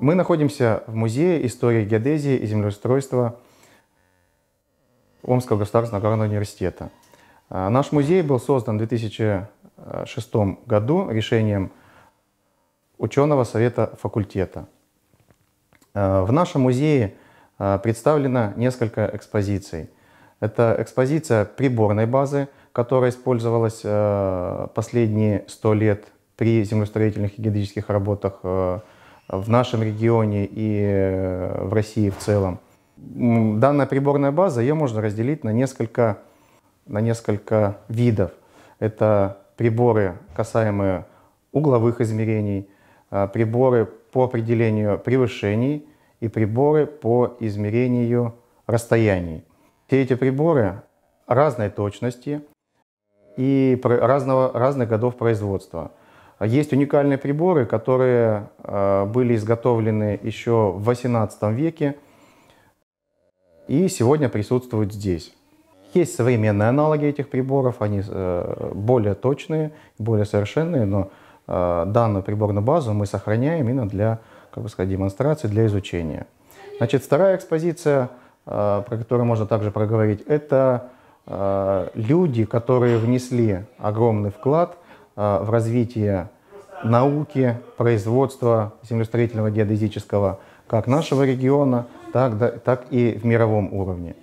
Мы находимся в Музее истории геодезии и землеустройства Омского государственного аграрного университета. А, наш музей был создан в 2006 году решением ученого совета факультета. А, в нашем музее а, представлено несколько экспозиций. Это экспозиция приборной базы, которая использовалась последние 100 лет при землестроительных и геодезических работах в нашем регионе и э, в России в целом. Данная приборная база, ее можно разделить на несколько, на несколько видов. Это приборы, касаемые угловых измерений, э, приборы по определению превышений и приборы по измерению расстояний. Все эти приборы разной точности и разного, разных годов производства. Есть уникальные приборы, которые Э, были изготовлены еще в XVIII веке и сегодня присутствуют здесь. Есть современные аналоги этих приборов, они э, более точные, более совершенные, но э, данную приборную базу мы сохраняем именно для, как бы сказать, демонстрации, для изучения. Значит, вторая экспозиция, про которую можно также проговорить, это люди, которые внесли огромный вклад в развитие науки, производства землестроительного, геодезического, как нашего региона, так, да, так и в мировом уровне.